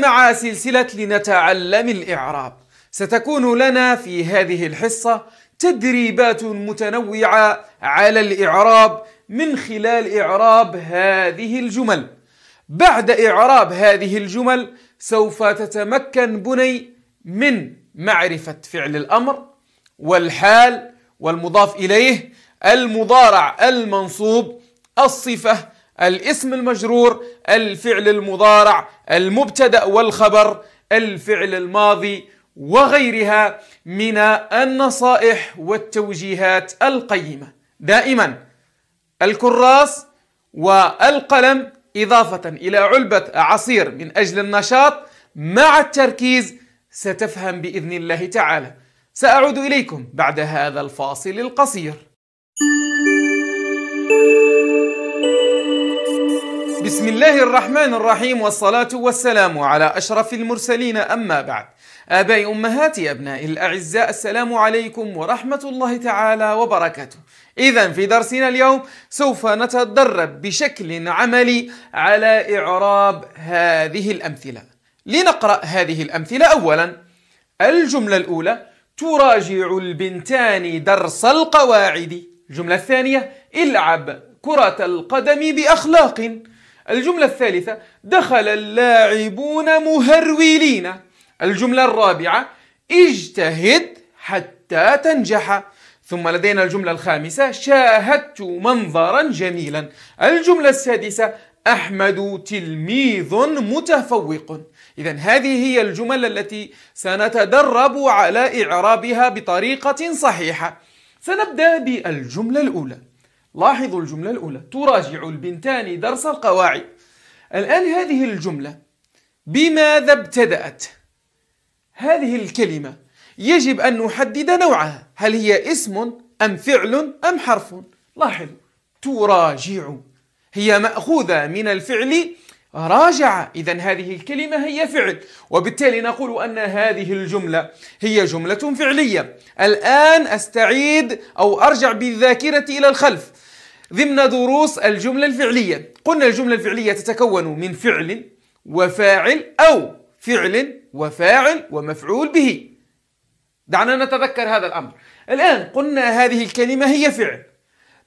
مع سلسلة لنتعلم الإعراب ستكون لنا في هذه الحصة تدريبات متنوعة على الإعراب من خلال إعراب هذه الجمل بعد إعراب هذه الجمل سوف تتمكن بني من معرفة فعل الأمر والحال والمضاف إليه المضارع المنصوب الصفة الاسم المجرور الفعل المضارع المبتدا والخبر الفعل الماضي وغيرها من النصائح والتوجيهات القيمه دائما الكراس والقلم اضافه الى علبه عصير من اجل النشاط مع التركيز ستفهم باذن الله تعالى ساعود اليكم بعد هذا الفاصل القصير بسم الله الرحمن الرحيم والصلاة والسلام على أشرف المرسلين أما بعد آبائي أمهاتي أبنائي الأعزاء السلام عليكم ورحمة الله تعالى وبركاته إذا في درسنا اليوم سوف نتدرب بشكل عملي على إعراب هذه الأمثلة لنقرأ هذه الأمثلة أولا الجملة الأولى تراجع البنتان درس القواعد الجملة الثانية العب كرة القدم بأخلاق الجملة الثالثة دخل اللاعبون مهرولين الجملة الرابعة اجتهد حتى تنجح ثم لدينا الجملة الخامسة شاهدت منظرا جميلا الجملة السادسة أحمد تلميذ متفوق إذا هذه هي الجمل التي سنتدرب على إعرابها بطريقة صحيحة سنبدأ بالجملة الأولى لاحظوا الجملة الأولى تراجع البنتان درس القواعد الآن هذه الجملة بماذا ابتدأت؟ هذه الكلمة يجب أن نحدد نوعها هل هي اسم أم فعل أم حرف؟ لاحظوا تراجع هي مأخوذة من الفعل راجع إذا هذه الكلمة هي فعل وبالتالي نقول أن هذه الجملة هي جملة فعلية الآن أستعيد أو أرجع بالذاكرة إلى الخلف ضمن دروس الجملة الفعلية قلنا الجملة الفعلية تتكون من فعل وفاعل أو فعل وفاعل ومفعول به دعنا نتذكر هذا الأمر الآن قلنا هذه الكلمة هي فعل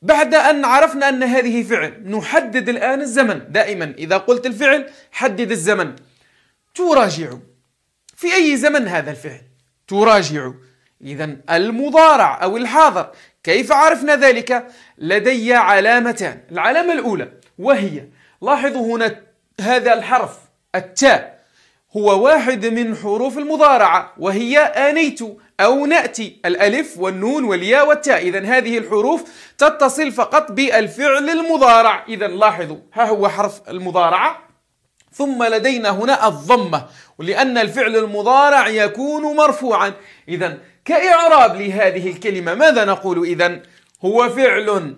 بعد أن عرفنا أن هذه فعل نحدد الآن الزمن دائما إذا قلت الفعل حدد الزمن تراجع في أي زمن هذا الفعل تراجع إذا المضارع أو الحاضر كيف عرفنا ذلك لدي علامتان العلامة الأولى وهي لاحظوا هنا هذا الحرف التاء هو واحد من حروف المضارعة وهي آنيت أو نأتي الألف والنون والياء والتاء إذا هذه الحروف تتصل فقط بالفعل المضارع إذا لاحظوا ها هو حرف المضارعة ثم لدينا هنا الضمة ولأن الفعل المضارع يكون مرفوعا إذا كإعراب لهذه الكلمة ماذا نقول إذا هو فعل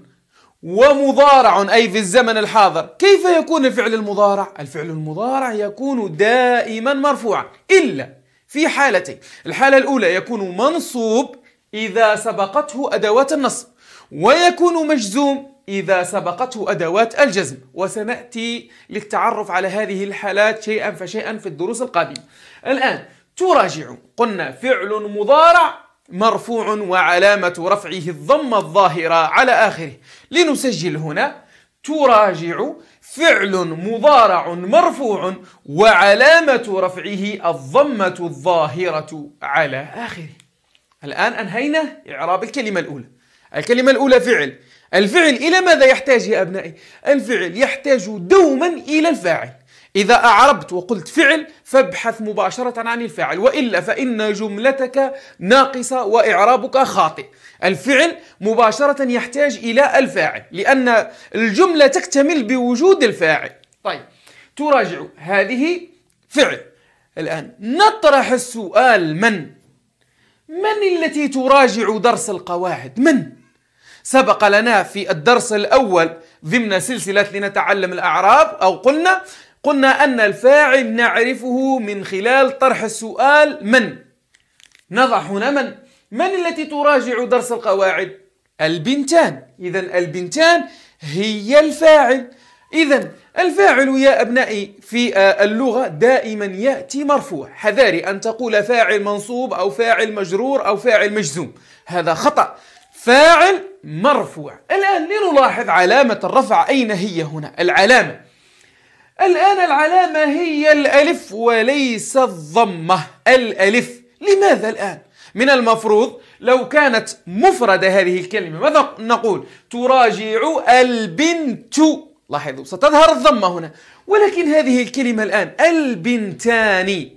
ومضارع أي في الزمن الحاضر كيف يكون الفعل المضارع؟ الفعل المضارع يكون دائما مرفوعا إلا في حالتين الحالة الأولى يكون منصوب إذا سبقته أدوات النصب ويكون مجزوم إذا سبقته أدوات الجزم وسنأتي للتعرف على هذه الحالات شيئا فشيئا في الدروس القادمة الآن تراجع قلنا فعل مضارع مرفوع وعلامة رفعه الضمة الظاهرة على آخره لنسجل هنا تراجع فعل مضارع مرفوع وعلامة رفعه الضمة الظاهرة على آخره الآن أنهينا إعراب الكلمة الأولى الكلمة الأولى فعل الفعل إلى ماذا يحتاج يا أبنائي؟ الفعل يحتاج دوما إلى الفاعل إذا أعربت وقلت فعل فابحث مباشرة عن الفاعل وإلا فإن جملتك ناقصة وإعرابك خاطئ الفعل مباشرة يحتاج إلى الفاعل لأن الجملة تكتمل بوجود الفاعل طيب تراجع هذه فعل الآن نطرح السؤال من من التي تراجع درس القواعد من سبق لنا في الدرس الأول ضمن سلسلة لنتعلم الأعراب أو قلنا قلنا أن الفاعل نعرفه من خلال طرح السؤال من نضع هنا من من التي تراجع درس القواعد البنتان إذا البنتان هي الفاعل إذا الفاعل يا أبنائي في آه، اللغة دائما يأتي مرفوع حذاري أن تقول فاعل منصوب أو فاعل مجرور أو فاعل مجزوم هذا خطأ فاعل مرفوع الآن لنلاحظ علامة الرفع أين هي هنا العلامة الآن العلامة هي الألف وليس الضمة الألف لماذا الآن؟ من المفروض لو كانت مفردة هذه الكلمة ماذا نقول؟ تراجع البنت لاحظوا ستظهر الضمة هنا ولكن هذه الكلمة الآن البنتان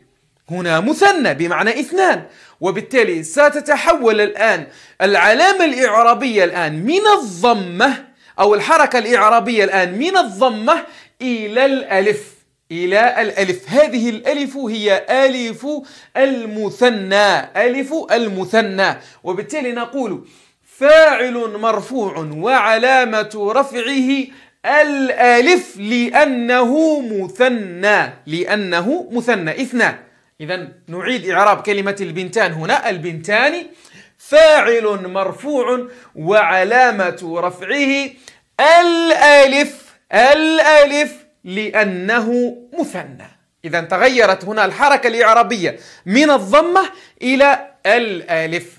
هنا مثنى بمعنى اثنان وبالتالي ستتحول الآن العلامة الإعرابية الآن من الضمة أو الحركة الإعرابية الآن من الضمة إلى الألف إلى الألف هذه الألف هي ألف المثنى ألف المثنى وبالتالي نقول فاعل مرفوع وعلامة رفعه الألف لأنه مثنى لأنه مثنى اثنان إذا نعيد إعراب كلمة البنتان هنا البنتان فاعل مرفوع وعلامة رفعه الألف الألف لأنه مثنى إذا تغيرت هنا الحركة الإعرابية من الضمة إلى الألف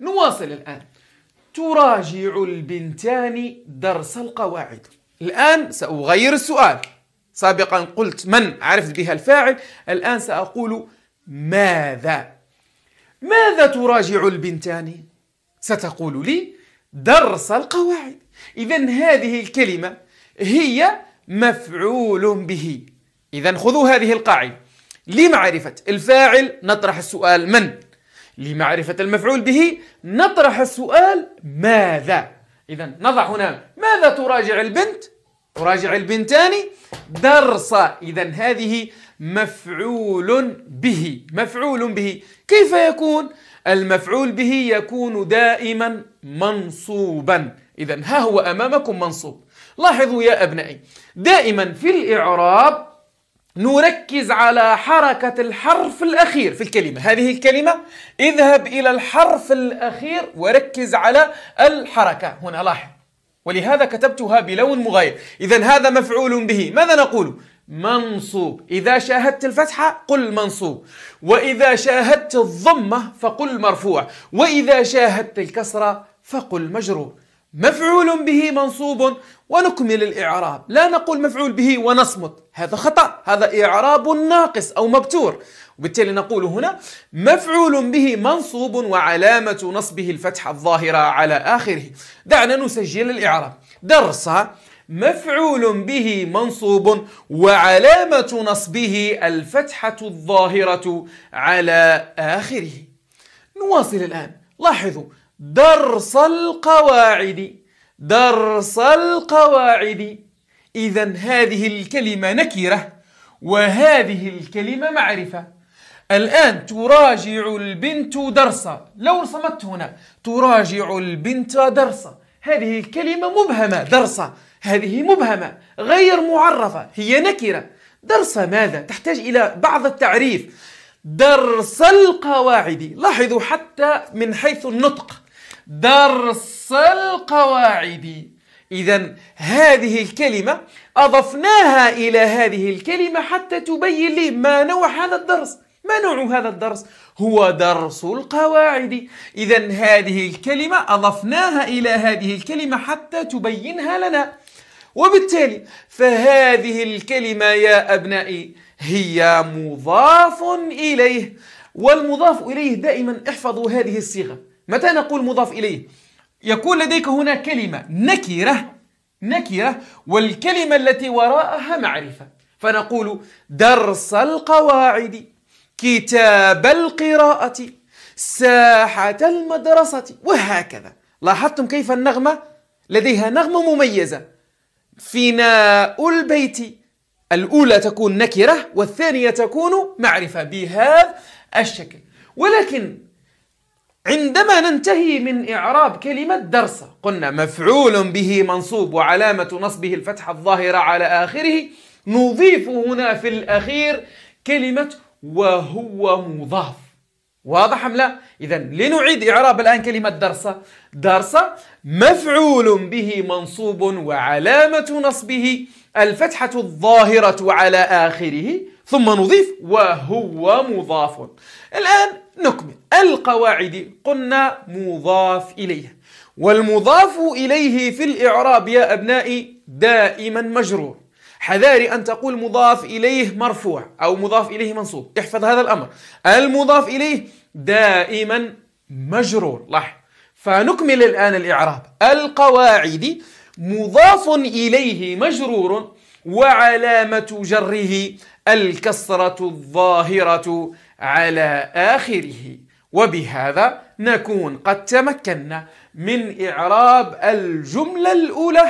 نواصل الآن تراجع البنتان درس القواعد الآن سأغير السؤال سابقا قلت من عرفت بها الفاعل الآن سأقول ماذا ماذا تراجع البنتان؟ ستقول لي درس القواعد إذا هذه الكلمة هي مفعول به إذا خذوا هذه القاعدة لمعرفة الفاعل نطرح السؤال من لمعرفة المفعول به نطرح السؤال ماذا إذا نضع هنا ماذا تراجع البنت تراجع البنتان درس إذا هذه مفعول به مفعول به كيف يكون المفعول به يكون دائما منصوبا إذا ها هو أمامكم منصوب لاحظوا يا أبنائي دائما في الإعراب نركز على حركة الحرف الأخير في الكلمة هذه الكلمة اذهب إلى الحرف الأخير وركز على الحركة هنا لاحظ ولهذا كتبتها بلون مغاير إذا هذا مفعول به ماذا نقول؟ منصوب إذا شاهدت الفتحة قل منصوب وإذا شاهدت الضمة فقل مرفوع وإذا شاهدت الكسرة فقل مجرور مفعول به منصوب ونكمل الإعراب لا نقول مفعول به ونصمت هذا خطأ هذا إعراب ناقص أو مبتور وبالتالي نقول هنا مفعول به منصوب وعلامة نصبه الفتحة الظاهرة على آخره دعنا نسجل الإعراب درس مفعول به منصوب وعلامة نصبه الفتحة الظاهرة على آخره نواصل الآن لاحظوا درس القواعد درس القواعد إذا هذه الكلمة نكرة وهذه الكلمة معرفة الآن تراجع البنت درسا لو رسمت هنا تراجع البنت درسا هذه الكلمة مبهمة درسا هذه مبهمة غير معرفة هي نكرة درس ماذا؟ تحتاج إلى بعض التعريف درس القواعد لاحظوا حتى من حيث النطق درس القواعد إذا هذه الكلمة أضفناها إلى هذه الكلمة حتى تبين لي ما نوع هذا الدرس ما نوع هذا الدرس؟ هو درس القواعد إذا هذه الكلمة أضفناها إلى هذه الكلمة حتى تبينها لنا وبالتالي فهذه الكلمة يا أبنائي هي مضاف إليه والمضاف إليه دائما احفظوا هذه الصيغة متى نقول مضاف إليه يكون لديك هنا كلمة نكرة نكرة والكلمة التي وراءها معرفة فنقول درس القواعد كتاب القراءة ساحة المدرسة وهكذا لاحظتم كيف النغمة لديها نغمة مميزة فناء البيت الأولى تكون نكرة والثانية تكون معرفة بهذا الشكل ولكن عندما ننتهي من إعراب كلمة درس قلنا مفعول به منصوب وعلامة نصبه الفتحة الظاهرة على آخره نضيف هنا في الأخير كلمة وهو مضاف واضح أم لا؟ إذا لنعيد إعراب الآن كلمة درس درس مفعول به منصوب وعلامة نصبه الفتحة الظاهرة على آخره ثم نضيف وهو مضاف الآن نكمل القواعد قلنا مضاف إليه والمضاف إليه في الإعراب يا أبنائي دائما مجرور حذاري أن تقول مضاف إليه مرفوع أو مضاف إليه منصوب احفظ هذا الأمر المضاف إليه دائما مجرور لاحظ فنكمل الآن الإعراب القواعد مضاف إليه مجرور وعلامة جره الكسرة الظاهرة على آخره وبهذا نكون قد تمكنا من إعراب الجملة الأولى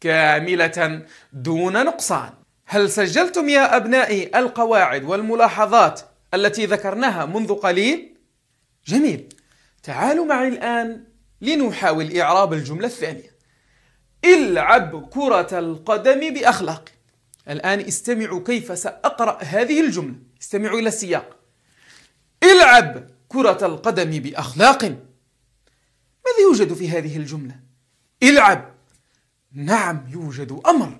كاملة دون نقصان هل سجلتم يا أبنائي القواعد والملاحظات التي ذكرناها منذ قليل؟ جميل تعالوا معي الآن لنحاول إعراب الجملة الثانية العب كرة القدم بأخلاق الآن استمعوا كيف سأقرأ هذه الجملة استمعوا إلى السياق العب كرة القدم بأخلاق ماذا يوجد في هذه الجملة؟ العب نعم يوجد أمر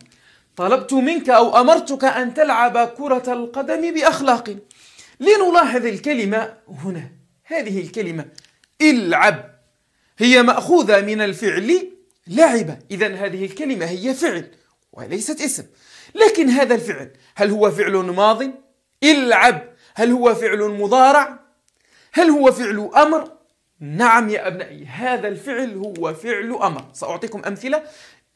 طلبت منك أو أمرتك أن تلعب كرة القدم بأخلاق لنلاحظ الكلمة هنا هذه الكلمة العب هي مأخوذة من الفعل لعب إذا هذه الكلمة هي فعل وليست اسم لكن هذا الفعل هل هو فعل ماض؟ العب هل هو فعل مضارع هل هو فعل امر نعم يا ابنائي هذا الفعل هو فعل امر ساعطيكم امثله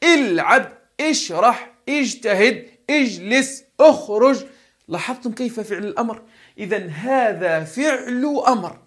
العب اشرح اجتهد اجلس اخرج لاحظتم كيف فعل الامر اذا هذا فعل امر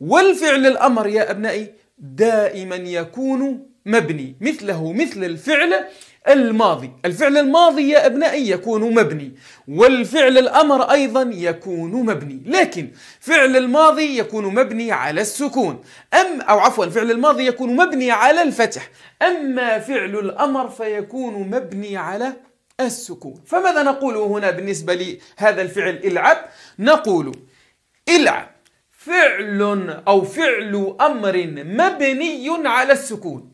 والفعل الامر يا ابنائي دائما يكون مبني مثله مثل الفعل الماضي الفعل الماضي يا أبنائي يكون مبني والفعل الأمر أيضا يكون مبني لكن فعل الماضي يكون مبني على السكون أم أو عفوا فعل الماضي يكون مبني على الفتح أما فعل الأمر فيكون مبني على السكون فماذا نقول هنا بالنسبة لهذا الفعل العب نقول العب فعل أو فعل أمر مبني على السكون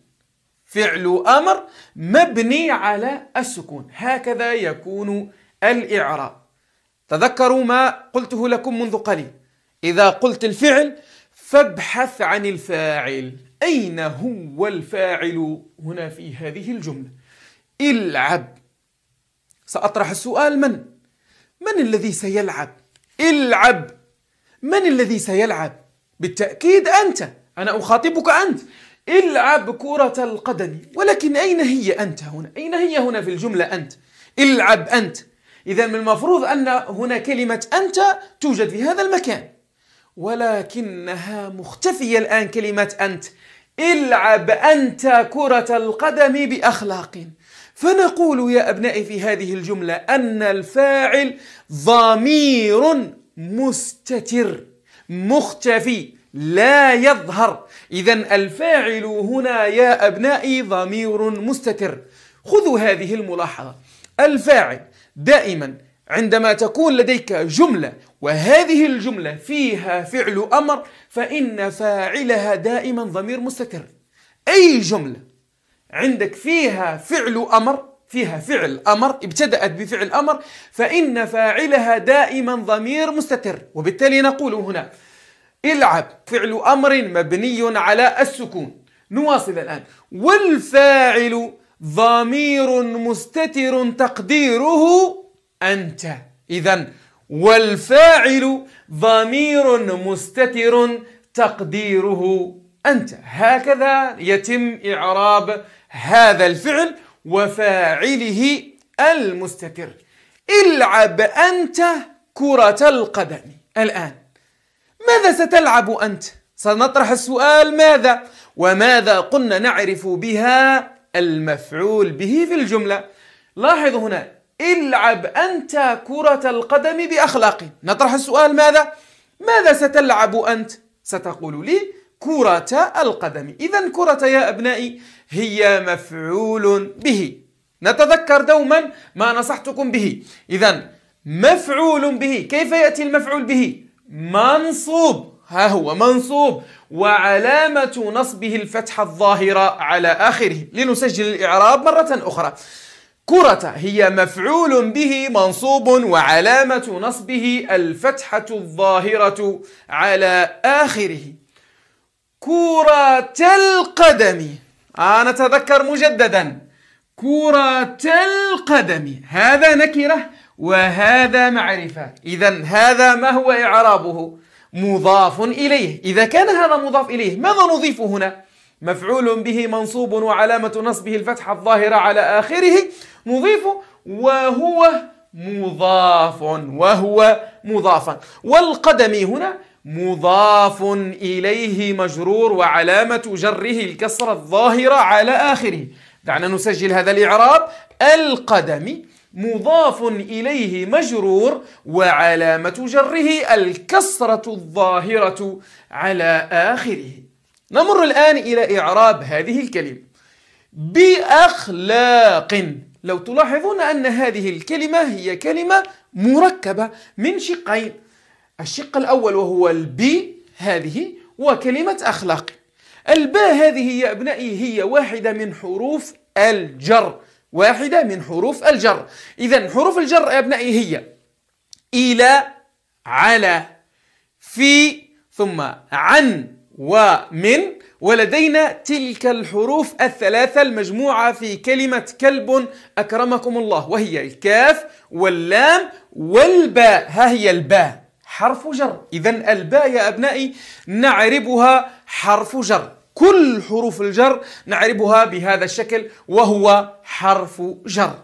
فعل أمر مبني على السكون هكذا يكون الإعراب تذكروا ما قلته لكم منذ قليل إذا قلت الفعل فابحث عن الفاعل أين هو الفاعل هنا في هذه الجملة العب سأطرح السؤال من؟ من الذي سيلعب؟ العب من الذي سيلعب؟ بالتأكيد أنت أنا أخاطبك أنت العب كرة القدم ولكن أين هي أنت هنا؟ أين هي هنا في الجملة أنت؟ العب أنت إذا من المفروض أن هنا كلمة أنت توجد في هذا المكان ولكنها مختفية الآن كلمة أنت العب أنت كرة القدم بأخلاق فنقول يا أبنائي في هذه الجملة أن الفاعل ضمير مستتر مختفي لا يظهر إذا الفاعل هنا يا أبنائي ضمير مستتر خذوا هذه الملاحظة الفاعل دائما عندما تكون لديك جملة وهذه الجملة فيها فعل أمر فإن فاعلها دائما ضمير مستتر أي جملة عندك فيها فعل أمر فيها فعل أمر ابتدأت بفعل أمر فإن فاعلها دائما ضمير مستتر وبالتالي نقول هنا العب فعل أمر مبني على السكون نواصل الآن والفاعل ضمير مستتر تقديره أنت إذا والفاعل ضمير مستتر تقديره أنت هكذا يتم إعراب هذا الفعل وفاعله المستتر العب أنت كرة القدم الآن ماذا ستلعب أنت؟ سنطرح السؤال ماذا؟ وماذا قلنا نعرف بها المفعول به في الجملة لاحظ هنا العب أنت كرة القدم بأخلاق نطرح السؤال ماذا؟ ماذا ستلعب أنت؟ ستقول لي كرة القدم إذا كرة يا أبنائي هي مفعول به نتذكر دوما ما نصحتكم به إذا مفعول به كيف يأتي المفعول به؟ منصوب ها هو منصوب وعلامة نصبه الفتحة الظاهرة على آخره لنسجل الإعراب مرة أخرى كرة هي مفعول به منصوب وعلامة نصبه الفتحة الظاهرة على آخره كرة القدم آه نتذكر مجددا كرة القدم هذا نكرة وهذا معرفة إذا هذا ما هو إعرابه مضاف إليه إذا كان هذا مضاف إليه ماذا نضيف هنا مفعول به منصوب وعلامة نصبه الفتحة الظاهرة على آخره نضيف وهو مضاف وهو مضافا والقدم هنا مضاف إليه مجرور وعلامة جره الكسرة الظاهرة على آخره دعنا نسجل هذا الإعراب القدم مضاف إليه مجرور وعلامة جره الكسرة الظاهرة على آخره نمر الآن إلى إعراب هذه الكلمة بأخلاق لو تلاحظون أن هذه الكلمة هي كلمة مركبة من شقين الشق الأول وهو البي هذه وكلمة أخلاق الباء هذه يا أبنائي هي واحدة من حروف الجر واحدة من حروف الجر إذا حروف الجر يا أبنائي هي إلى على في ثم عن ومن ولدينا تلك الحروف الثلاثة المجموعة في كلمة كلب أكرمكم الله وهي الكاف واللام والباء ها هي الباء حرف جر إذا الباء يا أبنائي نعربها حرف جر كل حروف الجر نعربها بهذا الشكل وهو حرف جر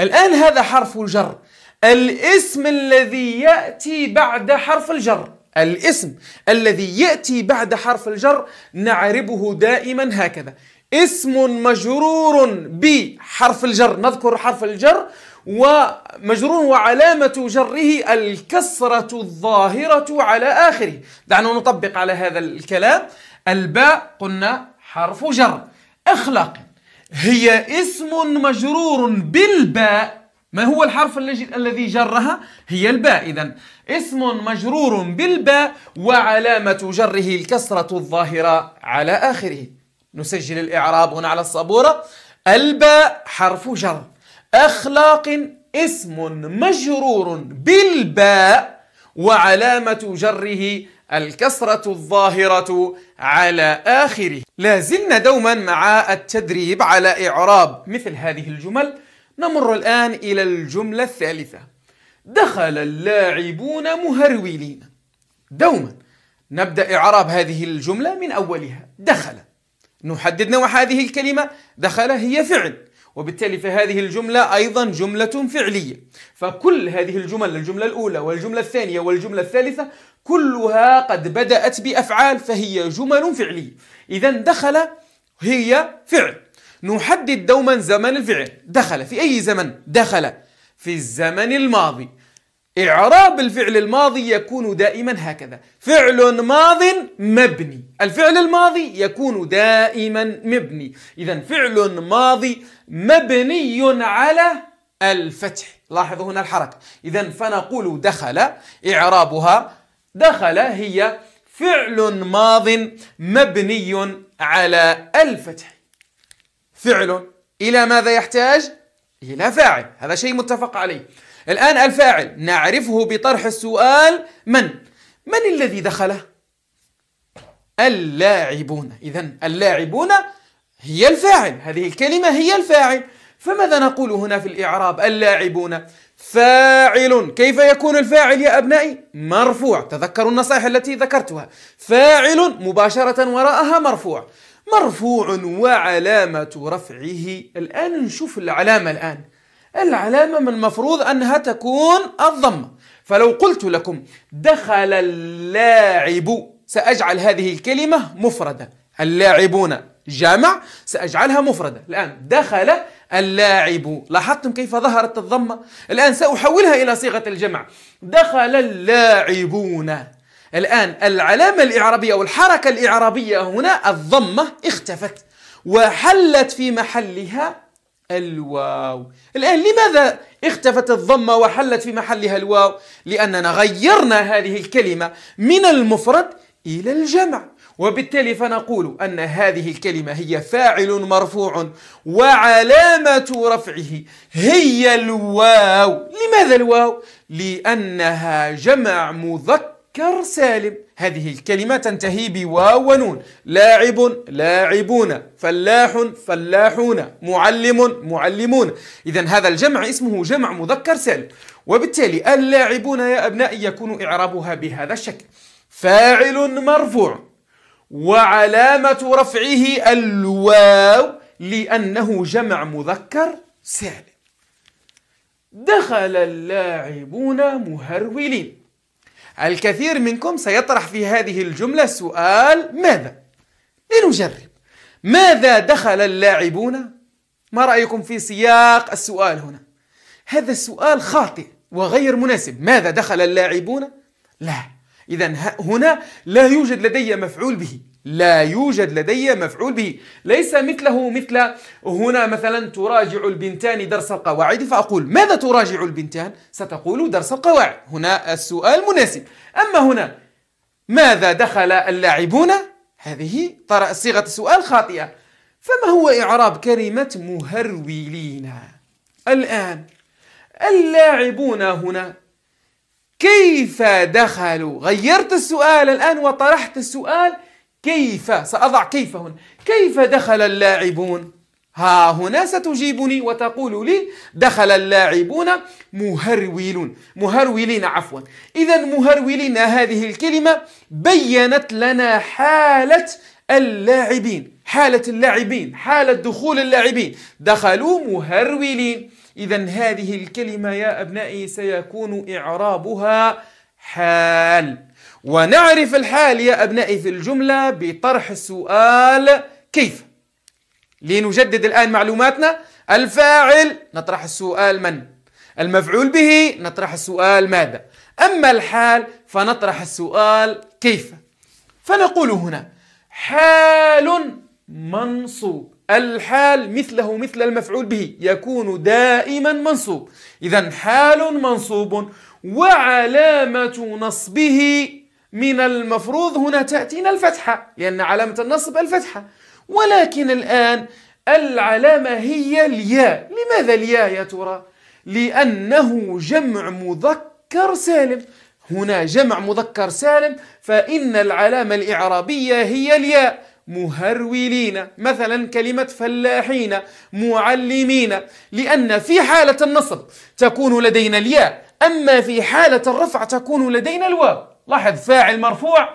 الآن هذا حرف الجر الاسم الذي يأتي بعد حرف الجر الاسم الذي يأتي بعد حرف الجر نعربه دائما هكذا اسم مجرور بحرف الجر نذكر حرف الجر ومجرور وعلامة جره الكسرة الظاهرة على آخره دعنا نطبق على هذا الكلام الباء قلنا حرف جر أخلاق هي اسم مجرور بالباء ما هو الحرف الذي جرها هي الباء إذا اسم مجرور بالباء وعلامة جره الكسرة الظاهرة على آخره نسجل الإعراب هنا على الصبورة الباء حرف جر أخلاق اسم مجرور بالباء وعلامة جره الكسرة الظاهرة على آخره لازلنا دوما مع التدريب على إعراب مثل هذه الجمل نمر الآن إلى الجملة الثالثة دخل اللاعبون مهرولين دوما نبدأ إعراب هذه الجملة من أولها دخل نحدد نوع هذه الكلمة دخل هي فعل وبالتالي فهذه الجملة أيضا جملة فعلية فكل هذه الجمل الجملة الأولى والجملة الثانية والجملة الثالثة كلها قد بدأت بأفعال فهي جمل فعلية إذا دخل هي فعل نحدد دوما زمن الفعل دخل في أي زمن دخل في الزمن الماضي إعراب الفعل الماضي يكون دائما هكذا فعل ماض مبني الفعل الماضي يكون دائما مبني إذا فعل ماضي مبني على الفتح لاحظوا هنا الحركة إذا فنقول دخل إعرابها دخل هي فعل ماض مبني على الفتح فعل إلى ماذا يحتاج؟ إلى فاعل هذا شيء متفق عليه الآن الفاعل نعرفه بطرح السؤال من؟ من الذي دخله؟ اللاعبون إذا اللاعبون هي الفاعل هذه الكلمة هي الفاعل فماذا نقول هنا في الإعراب اللاعبون؟ فاعل كيف يكون الفاعل يا أبنائي؟ مرفوع تذكروا النصائح التي ذكرتها فاعل مباشرة وراءها مرفوع مرفوع وعلامة رفعه الآن نشوف العلامة الآن العلامة من المفروض أنها تكون الضمة فلو قلت لكم دخل اللاعب سأجعل هذه الكلمة مفردة اللاعبون جامع سأجعلها مفردة الآن دخل اللاعب لاحظتم كيف ظهرت الضمة الآن سأحولها إلى صيغة الجمع دخل اللاعبون الآن العلامة الإعرابية أو الحركة الإعرابية هنا الضمة اختفت وحلت في محلها الواو الآن لماذا اختفت الضمة وحلت في محلها الواو؟ لأننا غيرنا هذه الكلمة من المفرد إلى الجمع وبالتالي فنقول أن هذه الكلمة هي فاعل مرفوع وعلامة رفعه هي الواو لماذا الواو؟ لأنها جمع مذكر سالم هذه الكلمة تنتهي بواو ونون لاعب لاعبون فلاح فلاحون معلم معلمون إذا هذا الجمع اسمه جمع مذكر سالم وبالتالي اللاعبون يا أبنائي يكون إعرابها بهذا الشكل فاعل مرفوع وعلامة رفعه الواو لأنه جمع مذكر سالم دخل اللاعبون مهرولين الكثير منكم سيطرح في هذه الجملة سؤال ماذا؟ لنجرب ماذا دخل اللاعبون؟ ما رأيكم في سياق السؤال هنا؟ هذا السؤال خاطئ وغير مناسب ماذا دخل اللاعبون؟ لا إذا هنا لا يوجد لدي مفعول به لا يوجد لدي مفعول به ليس مثله مثل هنا مثلا تراجع البنتان درس القواعد فأقول ماذا تراجع البنتان؟ ستقول درس القواعد هنا السؤال مناسب أما هنا ماذا دخل اللاعبون؟ هذه صيغة سؤال خاطئة فما هو إعراب كلمة مهرولين؟ الآن اللاعبون هنا كيف دخلوا غيرت السؤال الآن وطرحت السؤال كيف سأضع كيف هنا كيف دخل اللاعبون ها هنا ستجيبني وتقول لي دخل اللاعبون مهرولون مهرولين عفوا إذا مهرولين هذه الكلمة بيّنت لنا حالة اللاعبين حالة اللاعبين حالة دخول اللاعبين دخلوا مهرولين إذا هذه الكلمة يا أبنائي سيكون إعرابها حال ونعرف الحال يا أبنائي في الجملة بطرح السؤال كيف لنجدد الآن معلوماتنا الفاعل نطرح السؤال من المفعول به نطرح السؤال ماذا أما الحال فنطرح السؤال كيف فنقول هنا حال منصوب الحال مثله مثل المفعول به يكون دائما منصوب إذا حال منصوب وعلامة نصبه من المفروض هنا تأتينا الفتحة لأن علامة النصب الفتحة ولكن الآن العلامة هي الياء لماذا الياء يا ترى؟ لأنه جمع مذكر سالم هنا جمع مذكر سالم فإن العلامة الإعرابية هي الياء مهرولين مثلا كلمة فلاحين معلمين لأن في حالة النصب تكون لدينا الياء أما في حالة الرفع تكون لدينا الواو لاحظ فاعل مرفوع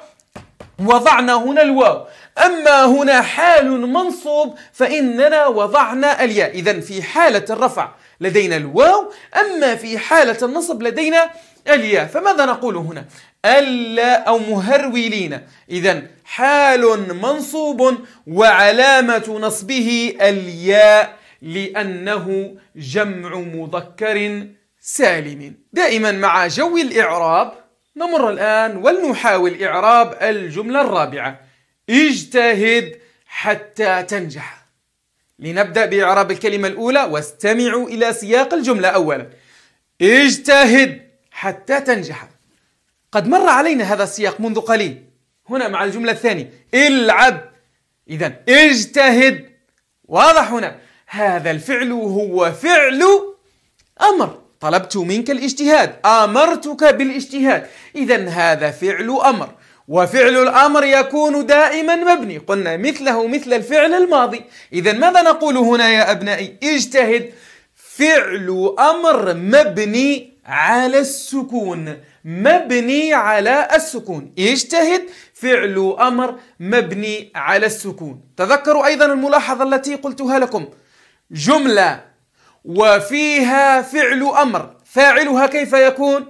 وضعنا هنا الواو أما هنا حال منصوب فإننا وضعنا الياء إذا في حالة الرفع لدينا الواو أما في حالة النصب لدينا الياء فماذا نقول هنا ألا أو مهرولين إذا حال منصوب وعلامة نصبه الياء لأنه جمع مذكر سالم دائما مع جو الإعراب نمر الآن ولنحاول إعراب الجملة الرابعة اجتهد حتى تنجح لنبدأ بإعراب الكلمة الأولى واستمعوا إلى سياق الجملة أولا اجتهد حتى تنجح قد مر علينا هذا السياق منذ قليل هنا مع الجملة الثانية العب إذا اجتهد واضح هنا هذا الفعل هو فعل أمر طلبت منك الاجتهاد أمرتك بالاجتهاد إذا هذا فعل أمر وفعل الأمر يكون دائما مبني قلنا مثله مثل الفعل الماضي إذا ماذا نقول هنا يا أبنائي اجتهد فعل أمر مبني على السكون مبني على السكون يجتهد فعل أمر مبني على السكون تذكروا أيضا الملاحظة التي قلتها لكم جملة وفيها فعل أمر فاعلها كيف يكون؟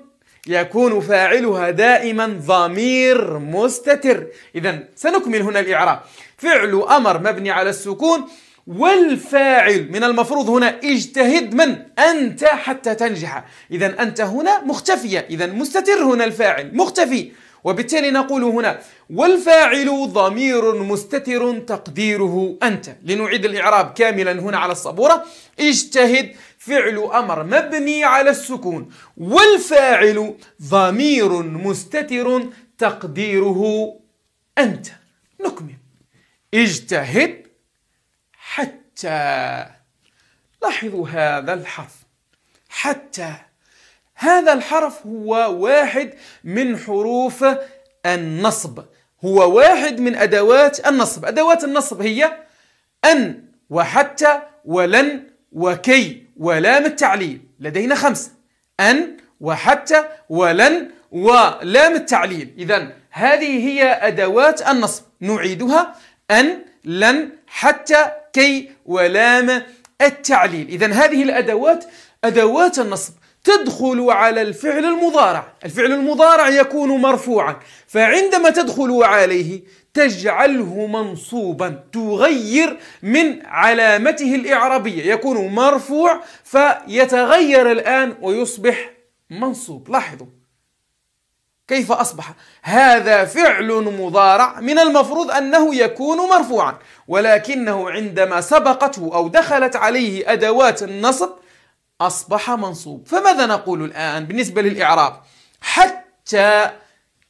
يكون فاعلها دائما ضمير مستتر إذا سنكمل هنا الإعراب فعل أمر مبني على السكون والفاعل من المفروض هنا اجتهد من أنت حتى تنجح إذا أنت هنا مختفية إذا مستتر هنا الفاعل مختفي وبالتالي نقول هنا والفاعل ضمير مستتر تقديره أنت لنعيد الإعراب كاملا هنا على الصبورة اجتهد فعل أمر مبني على السكون والفاعل ضمير مستتر تقديره أنت نكمل اجتهد حتى لاحظوا هذا الحرف حتى هذا الحرف هو واحد من حروف النصب هو واحد من أدوات النصب أدوات النصب هي أن وحتى ولن وكي ولام التعليل لدينا خمسة أن وحتى ولن ولام التعليل إذا هذه هي أدوات النصب نعيدها أن لن حتى كي ولام التعليل إذا هذه الأدوات أدوات النصب تدخل على الفعل المضارع الفعل المضارع يكون مرفوعا فعندما تدخل عليه تجعله منصوبا تغير من علامته الإعرابية يكون مرفوع فيتغير الآن ويصبح منصوب لاحظوا كيف أصبح هذا فعل مضارع من المفروض أنه يكون مرفوعا ولكنه عندما سبقته أو دخلت عليه أدوات النصب أصبح منصوب فماذا نقول الآن بالنسبة للإعراب حتى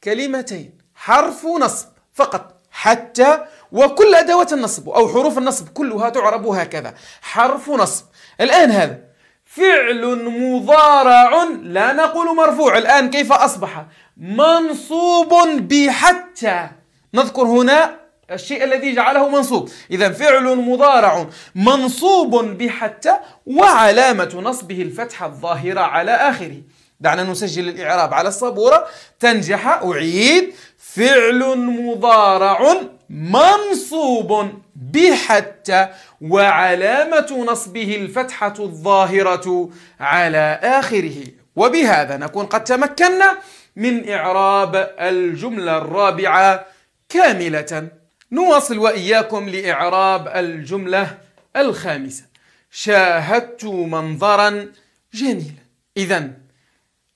كلمتين حرف نصب فقط حتى وكل أدوات النصب أو حروف النصب كلها تعرب هكذا حرف نصب الآن هذا فعل مضارع لا نقول مرفوع الآن كيف أصبح منصوب بحتى نذكر هنا الشيء الذي جعله منصوب إذا فعل مضارع منصوب بحتى وعلامة نصبه الفتحة الظاهرة على آخره دعنا نسجل الإعراب على الصبورة تنجح أعيد فعل مضارع منصوب بحتى وعلامة نصبه الفتحة الظاهرة على آخره وبهذا نكون قد تمكنا من إعراب الجملة الرابعة كاملة نواصل وإياكم لإعراب الجملة الخامسة شاهدت منظرا جميلا إذا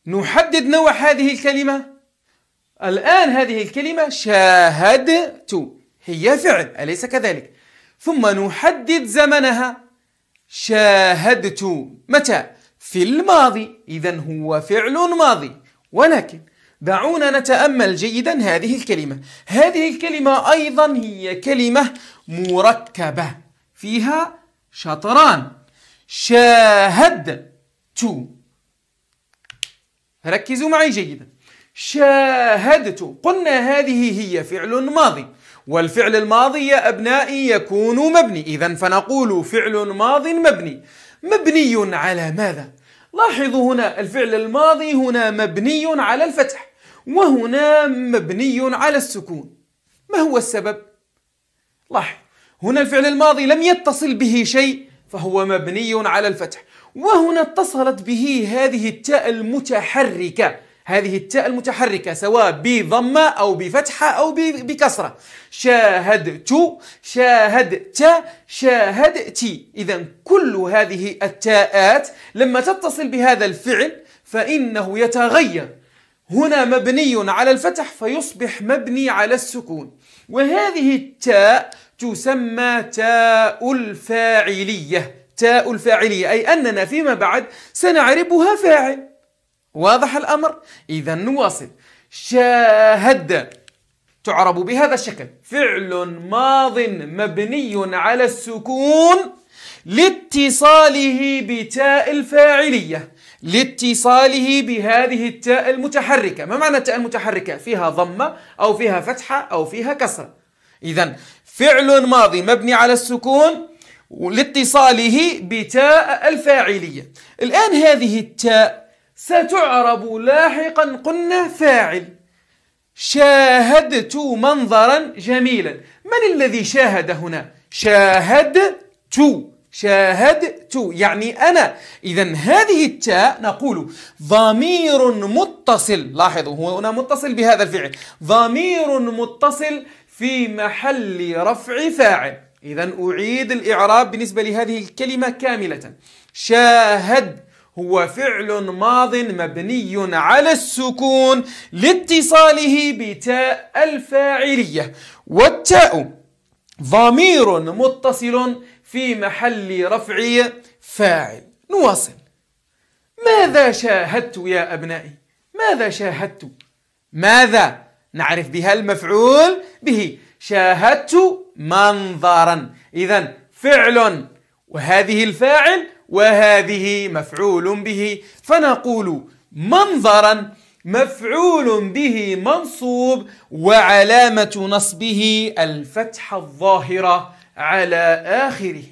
نحدد نوع هذه الكلمة الآن هذه الكلمة شاهدت هي فعل أليس كذلك ثم نحدد زمنها شاهدت متى في الماضي إذا هو فعل ماضي ولكن دعونا نتأمل جيدا هذه الكلمة هذه الكلمة أيضا هي كلمة مركبة فيها شطران شاهدت ركزوا معي جيدا شاهدت قلنا هذه هي فعل ماضي والفعل الماضي يا أبنائي يكون مبني إذا فنقول فعل ماضي مبني مبني على ماذا؟ لاحظوا هنا الفعل الماضي هنا مبني على الفتح وهنا مبني على السكون ما هو السبب؟ لاحظ هنا الفعل الماضي لم يتصل به شيء فهو مبني على الفتح وهنا اتصلت به هذه التاء المتحركة هذه التاء المتحركة سواء بضمة أو بفتحة أو بكسرة شاهدت شاهدت شاهدت إذا كل هذه التاءات لما تتصل بهذا الفعل فإنه يتغير هنا مبني على الفتح فيصبح مبني على السكون وهذه التاء تسمى تاء الفاعلية تاء الفاعلية أي أننا فيما بعد سنعربها فاعل واضح الأمر؟ إذا نواصل شاهد تعرب بهذا الشكل فعل ماض مبني على السكون لاتصاله بتاء الفاعلية لاتصاله بهذه التاء المتحركة ما معنى التاء المتحركة؟ فيها ضمة أو فيها فتحة أو فيها كسرة إذا فعل ماضي مبني على السكون لاتصاله بتاء الفاعلية الآن هذه التاء ستعرب لاحقا قلنا فاعل شاهدت منظرا جميلا من الذي شاهد هنا؟ شاهدت شاهدت يعني أنا إذا هذه التاء نقول ضمير متصل لاحظوا هو هنا متصل بهذا الفعل ضمير متصل في محل رفع فاعل إذا أعيد الإعراب بالنسبة لهذه الكلمة كاملة شاهد هو فعل ماض مبني على السكون لاتصاله بتاء الفاعلية والتاء ضمير متصل في محل رفع فاعل نواصل ماذا شاهدت يا أبنائي ماذا شاهدت ماذا نعرف بها المفعول به شاهدت منظرا إذا فعل وهذه الفاعل وهذه مفعول به فنقول منظرا مفعول به منصوب وعلامة نصبه الفتحة الظاهرة على آخره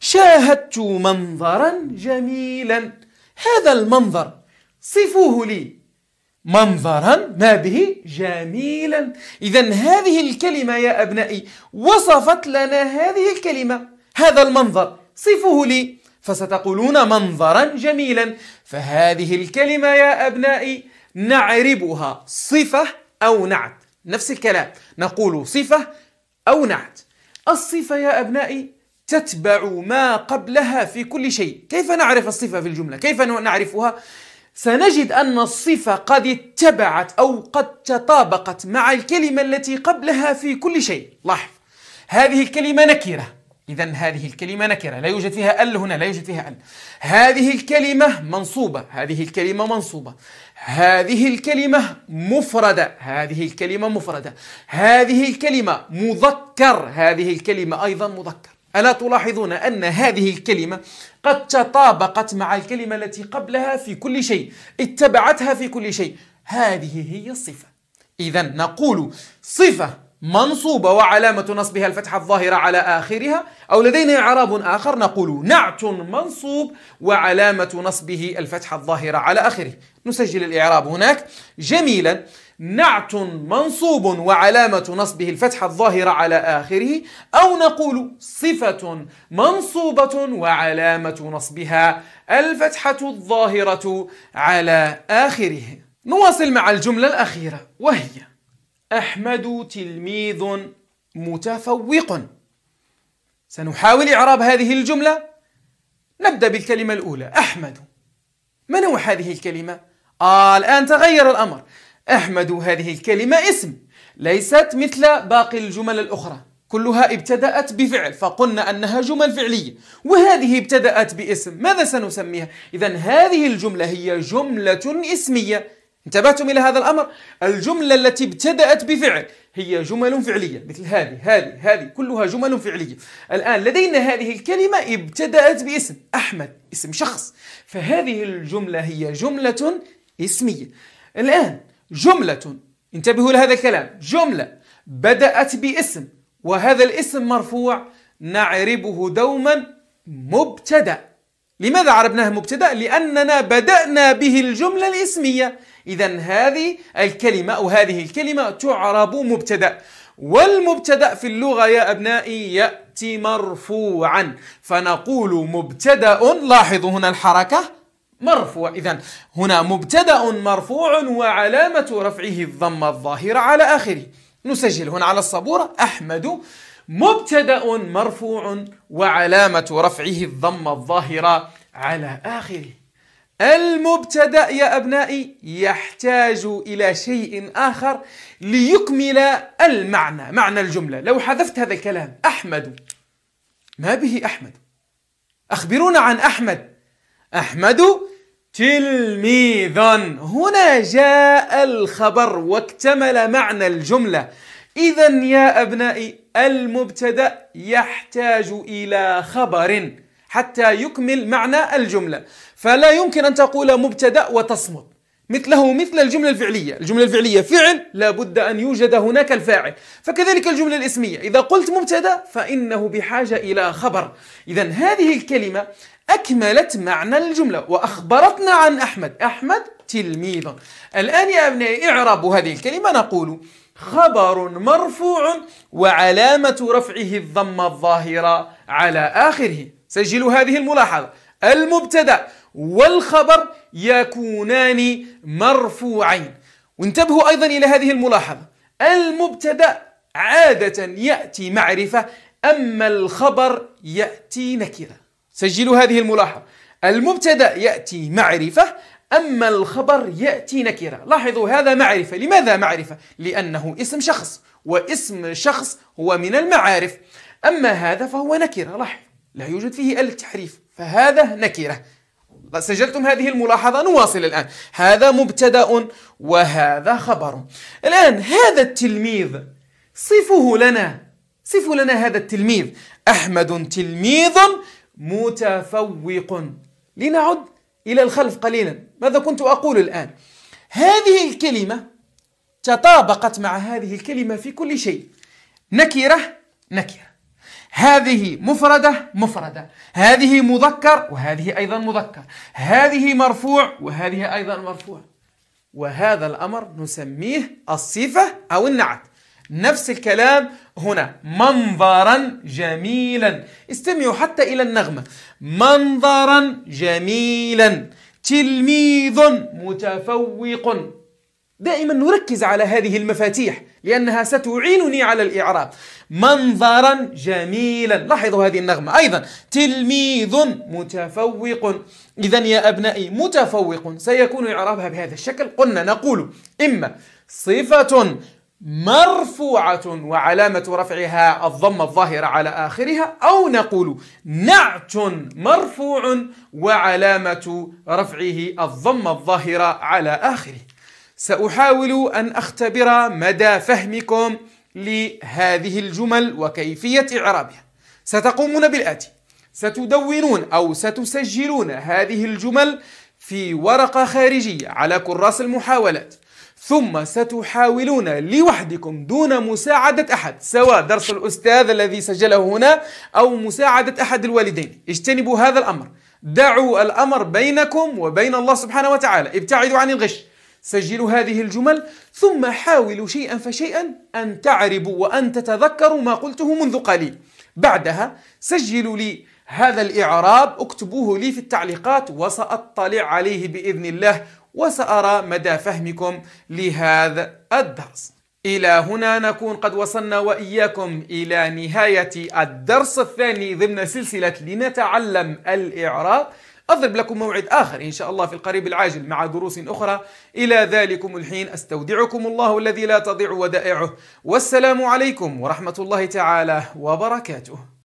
شاهدت منظرا جميلا هذا المنظر صفوه لي منظرا ما به جميلا إذا هذه الكلمة يا أبنائي وصفت لنا هذه الكلمة هذا المنظر صفوه لي فستقولون منظرا جميلا فهذه الكلمة يا أبنائي نعربها صفة أو نعت نفس الكلام نقول صفة أو نعت الصفة يا أبنائي تتبع ما قبلها في كل شيء كيف نعرف الصفة في الجملة؟ كيف نعرفها؟ سنجد أن الصفة قد اتبعت أو قد تطابقت مع الكلمة التي قبلها في كل شيء لاحظ هذه الكلمة نكرة إذا هذه الكلمة نكرة لا يوجد فيها ال هنا لا يوجد فيها ال هذه الكلمة منصوبة هذه الكلمة منصوبة هذه الكلمة مفردة هذه الكلمة مفردة هذه الكلمة مذكر هذه الكلمة أيضا مذكر ألا تلاحظون أن هذه الكلمة قد تطابقت مع الكلمة التي قبلها في كل شيء اتبعتها في كل شيء هذه هي الصفة إذا نقول صفة منصوبة وعلامة نصبها الفتحة الظاهرة على آخرها أو لدينا إعراب آخر نقول نعت منصوب وعلامة نصبه الفتحة الظاهرة على آخره نسجل الإعراب هناك جميلا نعت منصوب وعلامة نصبه الفتحة الظاهرة على آخره أو نقول صفة منصوبة وعلامة نصبها الفتحة الظاهرة على آخره نواصل مع الجملة الأخيرة وهي أحمد تلميذ متفوق سنحاول إعراب هذه الجملة نبدأ بالكلمة الأولى أحمد من هو هذه الكلمة؟ آه الآن تغير الأمر أحمد هذه الكلمة اسم ليست مثل باقي الجمل الأخرى كلها ابتدأت بفعل فقلنا أنها جمل فعلية وهذه ابتدأت باسم ماذا سنسميها؟ إذا هذه الجملة هي جملة اسمية انتبهتم إلى هذا الأمر؟ الجملة التي ابتدأت بفعل هي جمل فعلية مثل هذه هذه هذه كلها جمل فعلية الآن لدينا هذه الكلمة ابتدأت باسم أحمد اسم شخص فهذه الجملة هي جملة اسمية الآن جملة انتبهوا لهذا الكلام جملة بدأت باسم وهذا الاسم مرفوع نعربه دوما مبتدأ لماذا عربناه مبتدأ؟ لأننا بدأنا به الجملة الاسمية إذا هذه الكلمة أو هذه الكلمة تعرب مبتدأ والمبتدأ في اللغة يا أبنائي يأتي مرفوعا فنقول مبتدأ لاحظوا هنا الحركة مرفوع إذا هنا مبتدأ مرفوع وعلامة رفعه الضمة الظاهرة على آخره نسجل هنا على الصبورة أحمد مبتدأ مرفوع وعلامة رفعه الضمة الظاهرة على آخره المبتدا يا ابنائي يحتاج الى شيء اخر ليكمل المعنى معنى الجمله لو حذفت هذا الكلام احمد ما به احمد اخبرونا عن احمد احمد تلميذا هنا جاء الخبر واكتمل معنى الجمله اذا يا ابنائي المبتدا يحتاج الى خبر حتى يكمل معنى الجملة فلا يمكن أن تقول مبتدأ وتصمت مثله مثل الجملة الفعلية الجملة الفعلية فعل لابد أن يوجد هناك الفاعل فكذلك الجملة الاسمية إذا قلت مبتدأ فإنه بحاجة إلى خبر إذا هذه الكلمة أكملت معنى الجملة وأخبرتنا عن أحمد أحمد تلميذ الآن يا أبنائي اعربوا هذه الكلمة نقول خبر مرفوع وعلامة رفعه الضمة الظاهرة على آخره سجلوا هذه الملاحظة المبتدأ والخبر يكونان مرفوعين وانتبهوا أيضا إلى هذه الملاحظة المبتدأ عادة يأتي معرفة أما الخبر يأتي نكرة سجلوا هذه الملاحظة المبتدأ يأتي معرفة أما الخبر يأتي نكرة لاحظوا هذا معرفة لماذا معرفة؟ لأنه اسم شخص واسم شخص هو من المعارف أما هذا فهو نكرة لاحظ لا يوجد فيه التحريف فهذا نكرة سجلتم هذه الملاحظة نواصل الآن هذا مبتدأ وهذا خبر الآن هذا التلميذ صفه لنا صفه لنا هذا التلميذ أحمد تلميذ متفوق لنعد إلى الخلف قليلا ماذا كنت أقول الآن هذه الكلمة تطابقت مع هذه الكلمة في كل شيء نكرة نكرة هذه مفردة مفردة هذه مذكر وهذه أيضا مذكر هذه مرفوع وهذه أيضا مرفوع وهذا الأمر نسميه الصفة أو النعت نفس الكلام هنا منظرا جميلا استمعوا حتى إلى النغمة منظرا جميلا تلميذ متفوق دائما نركز على هذه المفاتيح لأنها ستعينني على الإعراب منظرا جميلا لاحظوا هذه النغمة أيضا تلميذ متفوق إذا يا أبنائي متفوق سيكون إعرابها بهذا الشكل قلنا نقول إما صفة مرفوعة وعلامة رفعها الضمة الظاهرة على آخرها أو نقول نعت مرفوع وعلامة رفعه الضمة الظاهرة على آخره سأحاول أن أختبر مدى فهمكم لهذه الجمل وكيفية إعرابها ستقومون بالآتي ستدونون أو ستسجلون هذه الجمل في ورقة خارجية على كراس المحاولات ثم ستحاولون لوحدكم دون مساعدة أحد سواء درس الأستاذ الذي سجله هنا أو مساعدة أحد الوالدين اجتنبوا هذا الأمر دعوا الأمر بينكم وبين الله سبحانه وتعالى ابتعدوا عن الغش سجلوا هذه الجمل ثم حاولوا شيئا فشيئا أن تعربوا وأن تتذكروا ما قلته منذ قليل بعدها سجلوا لي هذا الإعراب اكتبوه لي في التعليقات وسأطلع عليه بإذن الله وسأرى مدى فهمكم لهذا الدرس إلى هنا نكون قد وصلنا وإياكم إلى نهاية الدرس الثاني ضمن سلسلة لنتعلم الإعراب أضرب لكم موعد آخر إن شاء الله في القريب العاجل مع دروس أخرى إلى ذلكم الحين أستودعكم الله الذي لا تضيع ودائعه والسلام عليكم ورحمة الله تعالى وبركاته